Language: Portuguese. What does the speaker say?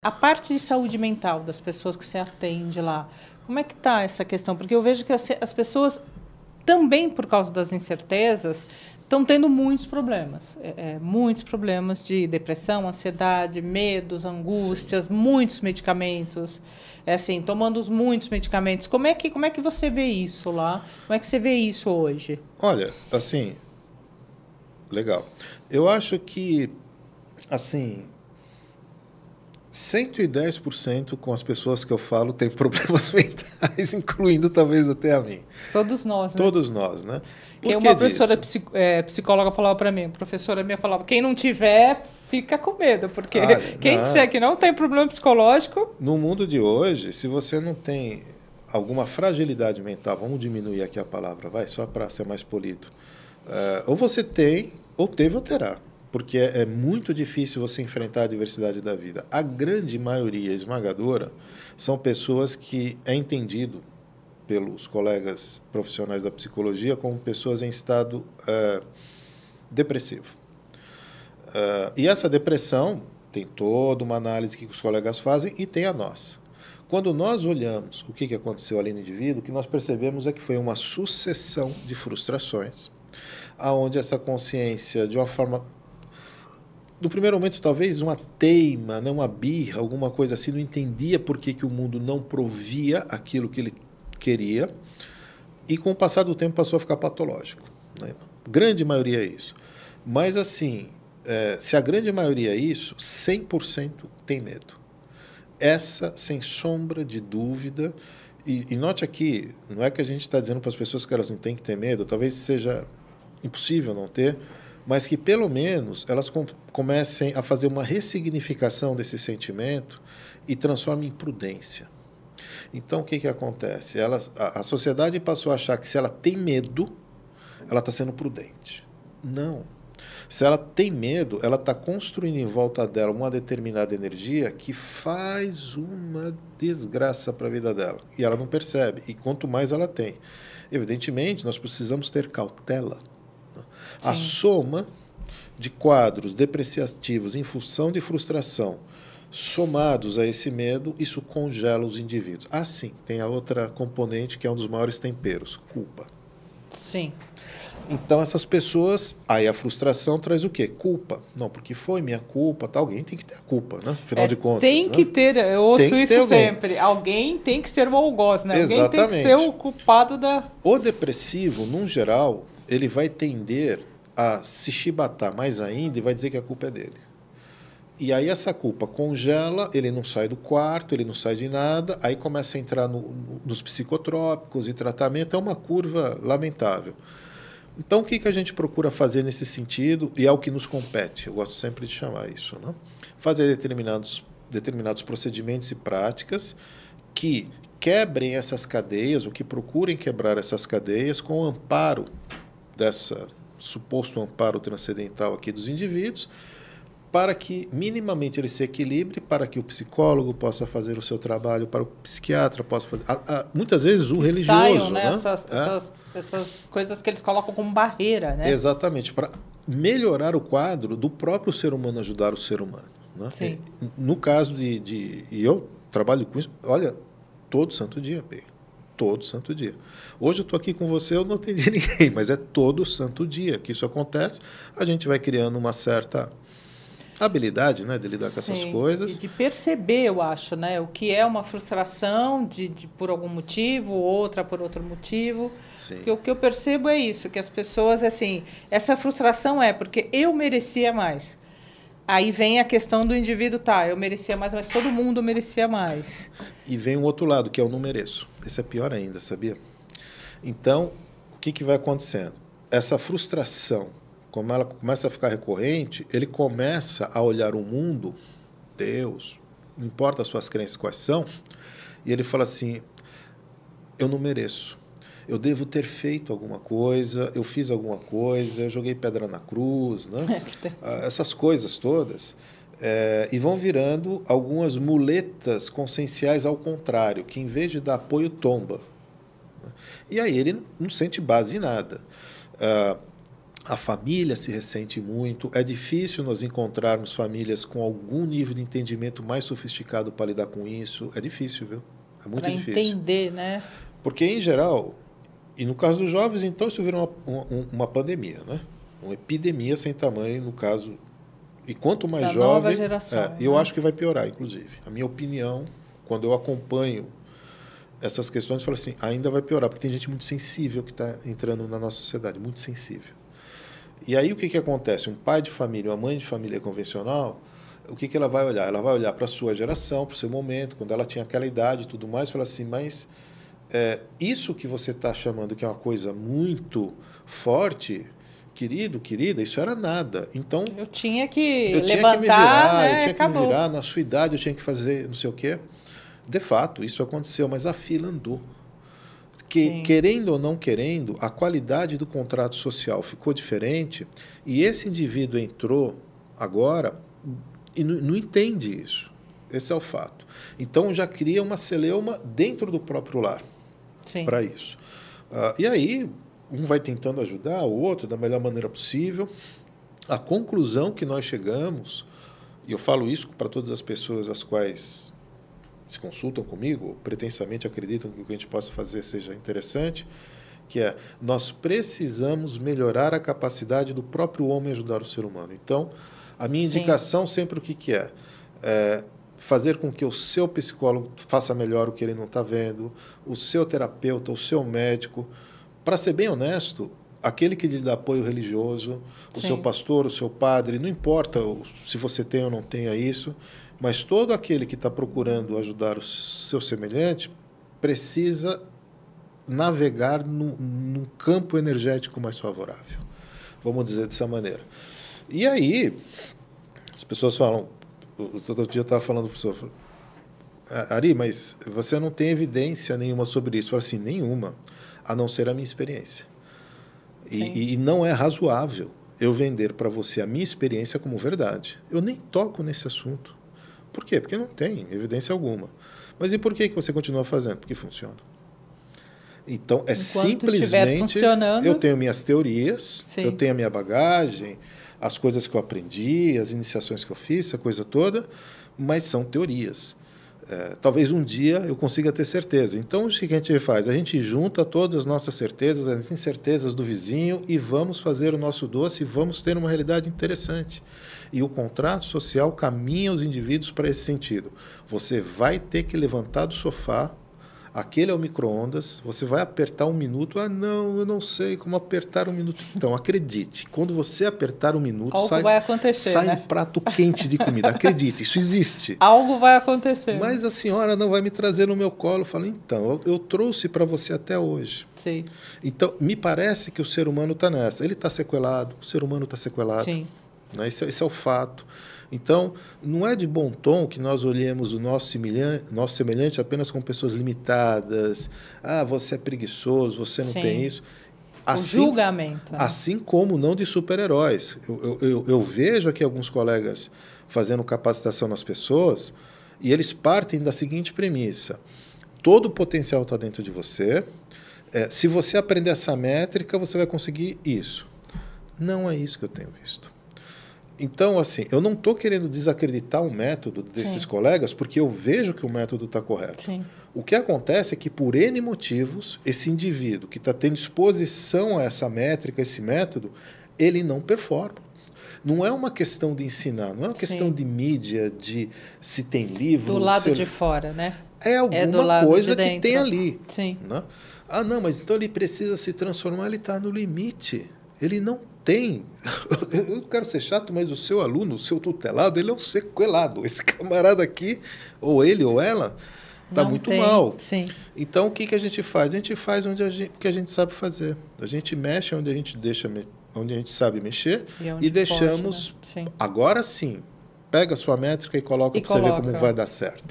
A parte de saúde mental das pessoas que você atende lá, como é que está essa questão? Porque eu vejo que as pessoas, também por causa das incertezas, estão tendo muitos problemas. É, é, muitos problemas de depressão, ansiedade, medos, angústias, Sim. muitos medicamentos. É assim, tomando os muitos medicamentos. Como é, que, como é que você vê isso lá? Como é que você vê isso hoje? Olha, assim... Legal. Eu acho que, assim, 110% com as pessoas que eu falo têm problemas mentais, incluindo talvez até a mim. Todos nós, né? Todos nós, né? Que uma professora é, psicóloga falava para mim, professora minha falava, quem não tiver, fica com medo, porque ah, quem não. disser que não tem problema psicológico... No mundo de hoje, se você não tem alguma fragilidade mental, vamos diminuir aqui a palavra, vai, só para ser mais polido, uh, ou você tem, ou teve ou terá porque é, é muito difícil você enfrentar a diversidade da vida. A grande maioria esmagadora são pessoas que é entendido pelos colegas profissionais da psicologia como pessoas em estado é, depressivo. Uh, e essa depressão tem toda uma análise que os colegas fazem e tem a nossa. Quando nós olhamos o que aconteceu ali no indivíduo, o que nós percebemos é que foi uma sucessão de frustrações, aonde essa consciência, de uma forma no primeiro momento, talvez uma teima, né, uma birra, alguma coisa assim, não entendia por que, que o mundo não provia aquilo que ele queria. E com o passar do tempo passou a ficar patológico. Né? Grande maioria é isso. Mas, assim, é, se a grande maioria é isso, 100% tem medo. Essa, sem sombra de dúvida. E, e note aqui, não é que a gente está dizendo para as pessoas que elas não têm que ter medo, talvez seja impossível não ter mas que pelo menos elas com comecem a fazer uma ressignificação desse sentimento e transformem em prudência. Então, o que, que acontece? Ela, a, a sociedade passou a achar que se ela tem medo, ela está sendo prudente. Não. Se ela tem medo, ela está construindo em volta dela uma determinada energia que faz uma desgraça para a vida dela. E ela não percebe. E quanto mais ela tem. Evidentemente, nós precisamos ter cautela Sim. A soma de quadros depreciativos em função de frustração, somados a esse medo, isso congela os indivíduos. Assim, sim, tem a outra componente que é um dos maiores temperos, culpa. Sim. Então essas pessoas, aí a frustração traz o quê? Culpa. Não, porque foi minha culpa, tá? alguém tem que ter a culpa, né? Afinal é, de contas. Tem né? que ter, eu ouço isso alguém. sempre. Alguém tem que ser o algoz, né? Exatamente. Alguém tem que ser o culpado da. O depressivo, num geral, ele vai tender a se chibatar mais ainda e vai dizer que a culpa é dele. E aí essa culpa congela, ele não sai do quarto, ele não sai de nada, aí começa a entrar no, nos psicotrópicos e tratamento, é uma curva lamentável. Então, o que, que a gente procura fazer nesse sentido, e é o que nos compete, eu gosto sempre de chamar isso, né? fazer determinados, determinados procedimentos e práticas que quebrem essas cadeias, ou que procurem quebrar essas cadeias com amparo dessa suposto amparo transcendental aqui dos indivíduos, para que minimamente ele se equilibre, para que o psicólogo possa fazer o seu trabalho, para o psiquiatra possa fazer. A, a, muitas vezes o que religioso. Saiam, né? né? Essas, é? essas, essas, coisas que eles colocam como barreira, né? Exatamente, para melhorar o quadro do próprio ser humano ajudar o ser humano. Né? Sim. No caso de, de. E eu trabalho com isso, olha, todo santo dia, Pedro todo santo dia. Hoje eu estou aqui com você, eu não atendi ninguém, mas é todo santo dia que isso acontece. A gente vai criando uma certa habilidade né, de lidar com Sim, essas coisas. E de perceber, eu acho, né, o que é uma frustração de, de por algum motivo, outra por outro motivo. Porque o que eu percebo é isso, que as pessoas, assim, essa frustração é porque eu merecia mais. Aí vem a questão do indivíduo, tá, eu merecia mais, mas todo mundo merecia mais. E vem um outro lado, que é o não mereço. Esse é pior ainda, sabia? Então, o que, que vai acontecendo? Essa frustração, como ela começa a ficar recorrente, ele começa a olhar o mundo, Deus, não importa as suas crenças quais são, e ele fala assim: eu não mereço eu devo ter feito alguma coisa, eu fiz alguma coisa, eu joguei pedra na cruz, né? É ah, essas coisas todas. É, e vão virando algumas muletas conscienciais ao contrário, que em vez de dar apoio, tomba. Né? E aí ele não sente base em nada. Uh, a família se ressente muito. É difícil nós encontrarmos famílias com algum nível de entendimento mais sofisticado para lidar com isso. É difícil, viu? É muito pra difícil. entender, né? Porque, em geral, e no caso dos jovens, então, isso virou uma, uma, uma pandemia, né? Uma epidemia sem tamanho, no caso. E quanto mais da jovem. Nova geração, é, né? Eu acho que vai piorar, inclusive. A minha opinião, quando eu acompanho essas questões, eu falo assim: ainda vai piorar, porque tem gente muito sensível que está entrando na nossa sociedade, muito sensível. E aí o que, que acontece? Um pai de família, uma mãe de família convencional, o que, que ela vai olhar? Ela vai olhar para a sua geração, para o seu momento, quando ela tinha aquela idade e tudo mais, e fala assim, mas é, isso que você está chamando que é uma coisa muito forte, querido, querida, isso era nada. Então. Eu tinha que eu levantar, que me virar, né? eu tinha Acabou. que me virar, na sua idade eu tinha que fazer não sei o quê. De fato, isso aconteceu, mas a fila andou. Que, querendo ou não querendo, a qualidade do contrato social ficou diferente e esse indivíduo entrou agora e não, não entende isso. Esse é o fato. Então já cria uma celeuma dentro do próprio lar para isso. Uh, e aí, um vai tentando ajudar o outro da melhor maneira possível. A conclusão que nós chegamos, e eu falo isso para todas as pessoas as quais se consultam comigo, pretensamente acreditam que o que a gente possa fazer seja interessante, que é nós precisamos melhorar a capacidade do próprio homem ajudar o ser humano. Então, a minha Sim. indicação sempre o que, que é? é fazer com que o seu psicólogo faça melhor o que ele não está vendo, o seu terapeuta, o seu médico. Para ser bem honesto, aquele que lhe dá apoio religioso, o Sim. seu pastor, o seu padre, não importa se você tem ou não tenha isso, mas todo aquele que está procurando ajudar o seu semelhante precisa navegar no num campo energético mais favorável. Vamos dizer dessa maneira. E aí, as pessoas falam, outro dia eu estava falando para o senhor. Ari, mas você não tem evidência nenhuma sobre isso. Eu falei assim, nenhuma, a não ser a minha experiência. E, e, não é razoável eu vender para você a minha experiência como verdade. Eu nem toco nesse assunto. Por quê? Porque não tem evidência alguma. Mas e por que, que você continua fazendo? Porque funciona. Então, é Enquanto simplesmente. Eu tenho minhas teorias, Sim. eu tenho a minha bagagem, as coisas que eu aprendi, as iniciações que eu fiz, a coisa toda, mas são teorias. É, talvez um dia eu consiga ter certeza. Então, o que a gente faz? A gente junta todas as nossas certezas, as incertezas do vizinho e vamos fazer o nosso doce e vamos ter uma realidade interessante. E o contrato social caminha os indivíduos para esse sentido. Você vai ter que levantar do sofá Aquele é o micro-ondas, você vai apertar um minuto. Ah, não, eu não sei como apertar um minuto. Então, acredite, quando você apertar um minuto, Algo sai, vai acontecer, sai né? um prato quente de comida. Acredite, isso existe. Algo vai acontecer. Mas a senhora não vai me trazer no meu colo. Eu falo, então, eu, eu trouxe para você até hoje. Sim. Então, me parece que o ser humano está nessa. Ele está sequelado, o ser humano está sequelado. Sim. Né? Esse, esse é, é o fato. Então, não é de bom tom que nós olhemos o nosso semelhante, nosso semelhante apenas com pessoas limitadas. Ah, você é preguiçoso, você não Sim. tem isso. Assim, o julgamento. Né? Assim como não de super-heróis. Eu, eu, eu vejo aqui alguns colegas fazendo capacitação nas pessoas e eles partem da seguinte premissa: todo o potencial está dentro de você. É, se você aprender essa métrica, você vai conseguir isso. Não é isso que eu tenho visto. Então, assim, eu não estou querendo desacreditar o método desses Sim. colegas, porque eu vejo que o método está correto. Sim. O que acontece é que, por N motivos, esse indivíduo que está tendo exposição a essa métrica, esse método, ele não performa. Não é uma questão de ensinar, não é uma questão de mídia, de se tem livro. Do lado de fora, né? É, é alguma é coisa de que tem ali. Sim. Né? Ah, não, mas então ele precisa se transformar, ele está no limite. Ele não tem. Eu não quero ser chato, mas o seu aluno, o seu tutelado, ele é um sequelado. Esse camarada aqui, ou ele ou ela, está muito tem. mal. Sim. Então, o que, que a gente faz? A gente faz onde a gente, o que a gente sabe fazer. A gente mexe onde a gente deixa onde a gente sabe mexer e, é e deixamos. Pode, né? sim. Agora sim, pega a sua métrica e coloca para você ver como vai dar certo.